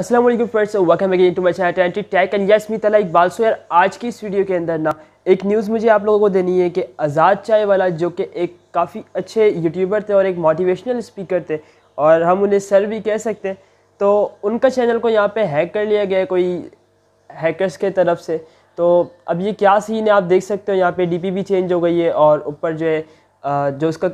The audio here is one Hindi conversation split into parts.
Aslam friends welcome again to my channel tech and yes me Talha Iqbal सो यार आज की इस वीडियो के अंदर ना एक न्यूज़ मुझे आप लोगों को देनी है कि आज़ाद चाय वाला जो कि एक काफ़ी अच्छे यूट्यूबर थे और एक मोटिवेशनल स्पीकर थे और हम उन्हें सर भी कह सकते हैं तो उनका चैनल को यहाँ पे हैक कर लिया गया कोई हैकर्स के तरफ से तो अब ये क्या सीन है आप देख सकते हो यहाँ पर डी भी चेंज हो गई है और ऊपर जो है जो उसका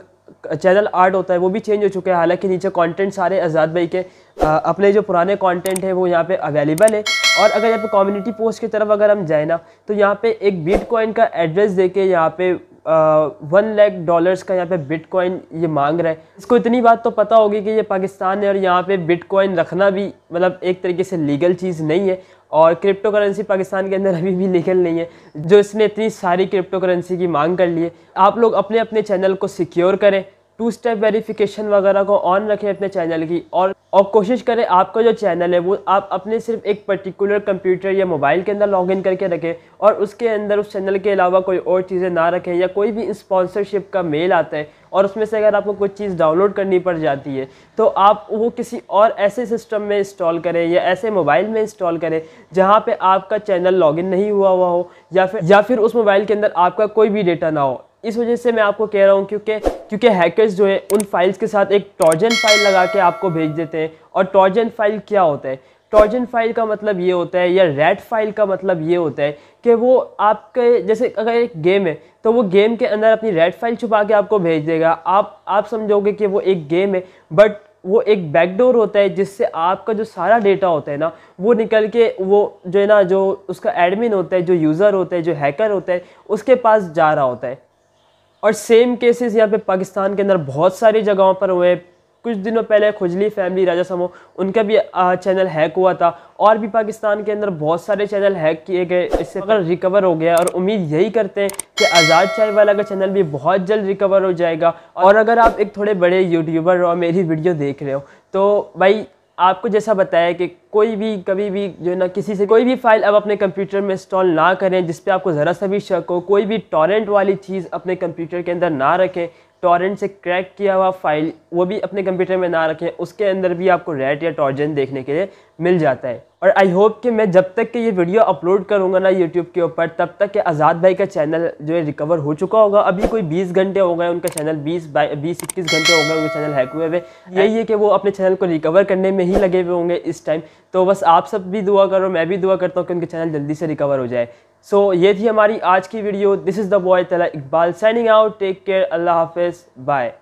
चैनल आर्ट होता है वो भी चेंज हो चुका है हालांकि नीचे कंटेंट सारे आज़ाद भाई के आ, अपने जो पुराने कंटेंट है वो यहाँ पे अवेलेबल है और अगर यहाँ पे कम्युनिटी पोस्ट की तरफ अगर हम जाए ना तो यहाँ पे एक बिटकॉइन कॉइन का एड्रेस दे के यहाँ पे वन लाख डॉलर्स का यहाँ पे बिटकॉइन ये मांग रहा है इसको इतनी बात तो पता होगी कि ये पाकिस्तान है और यहाँ पे बिटकॉइन रखना भी मतलब एक तरीके से लीगल चीज़ नहीं है और क्रिप्टो करेंसी पाकिस्तान के अंदर अभी भी लीगल नहीं है जो इसने इतनी सारी क्रिप्टो करेंसी की मांग कर ली है आप लोग अपने अपने चैनल को सिक्योर करें टू स्टेप वेरिफिकेशन वगैरह को ऑन रखें अपने चैनल की और और कोशिश करें आपका जो चैनल है वो आप अपने सिर्फ एक पर्टिकुलर कंप्यूटर या मोबाइल के अंदर लॉगिन करके रखें और उसके अंदर उस चैनल के अलावा कोई और चीज़ें ना रखें या कोई भी स्पॉन्सरशिप का मेल आता है और उसमें से अगर आपको कुछ चीज़ डाउनलोड करनी पड़ जाती है तो आप वो किसी और ऐसे सिस्टम में इंस्टॉल करें या ऐसे मोबाइल में इंस्टॉल करें जहाँ पर आपका चैनल लॉगिन नहीं हुआ हुआ हो या फिर या फिर उस मोबाइल के अंदर आपका कोई भी डेटा ना हो इस वजह से मैं आपको कह रहा हूँ क्योंकि क्योंकि हैकर्स जो है उन फाइल्स के साथ एक टॉर्जन फाइल लगा के आपको भेज देते हैं और टॉर्जन फाइल क्या होता है टॉर्जन फाइल का मतलब ये होता है या रेड फाइल का मतलब ये होता है कि वो आपके जैसे अगर एक गेम है तो वो गेम के अंदर अपनी रेड फाइल छुपा के आपको भेज देगा आप आप समझोगे कि वो एक गेम है बट वो एक बैकडोर होता है जिससे आपका जो सारा डेटा होता है ना वो निकल के वो जो है ना जो उसका एडमिन होता है जो यूज़र होता है जो हैकर होता है उसके पास जा रहा होता है और सेम केसेस यहाँ पे पाकिस्तान के अंदर बहुत सारी जगहों पर हुए कुछ दिनों पहले खुजली फैमिली राजा समो उनका भी चैनल हैक हुआ था और भी पाकिस्तान के अंदर बहुत सारे चैनल हैक किए गए इससे अगर रिकवर हो गया और उम्मीद यही करते हैं कि आज़ाद चाय वाला का चैनल भी बहुत जल्द रिकवर हो जाएगा और अगर आप एक थोड़े बड़े यूट्यूबर और मेरी वीडियो देख रहे हो तो भाई आपको जैसा बताया कि कोई भी कभी भी जो है ना किसी से कोई भी फाइल अब अपने कंप्यूटर में इंस्टॉल ना करें जिस पे आपको ज़रा सा भी शक हो कोई भी टॉरेंट वाली चीज़ अपने कंप्यूटर के अंदर ना रखें टॉरेंट से क्रैक किया हुआ फाइल वो भी अपने कंप्यूटर में ना रखें उसके अंदर भी आपको रेट या टॉर्जन देखने के लिए मिल जाता है और आई होप कि मैं जब तक कि ये वीडियो अपलोड करूँगा ना यूट्यूब के ऊपर तब तक के आज़ाद भाई का चैनल जो है रिकवर हो चुका होगा अभी कोई 20 घंटे हो गए उनका चैनल 20 बाई बीस इक्कीस घंटे हो गए उनका चैनल हैक हुए हुए यही है कि वो अपने चैनल को रिकवर करने में ही लगे हुए होंगे इस टाइम तो बस आप सब भी दुआ करो मैं भी दुआ करता हूँ कि उनके चैनल जल्दी से रिकवर हो जाए सो so, ये थी हमारी आज की video this is the boy Talha Iqbal signing out take care अल्लाह हाफिज़ बाय